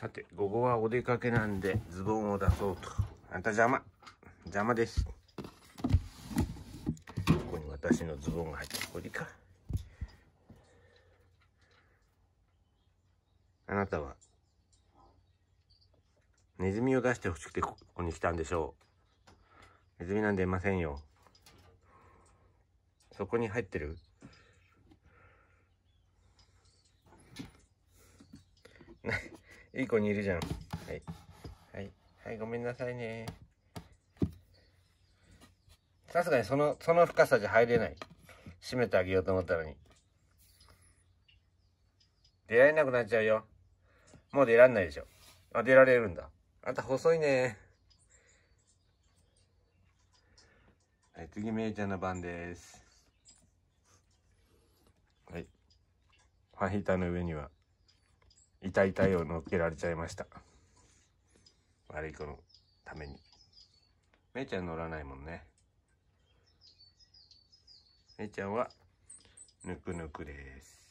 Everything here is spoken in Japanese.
さて、午後はお出かけなんで、ズボンを出そうと。あんた邪魔。邪魔です。ここに私のズボンが入って、これか。あなたは、ネズミを出してほしくてここに来たんでしょう。ネズミなんでいませんよ。そこに入ってるな、いい子にいるじゃん。はい。はい。はい、ごめんなさいね。さすがにその、その深さじゃ入れない。閉めてあげようと思ったのに。出られなくなっちゃうよ。もう出らんないでしょ。あ、出られるんだ。あんた細いね。はい、次、めいちゃんの番です。はい。ファンヒーターの上には痛い痛いを乗っけられちゃいました。悪い子のために。めいちゃん乗らないもんね。めいちゃんは、ぬくぬくです。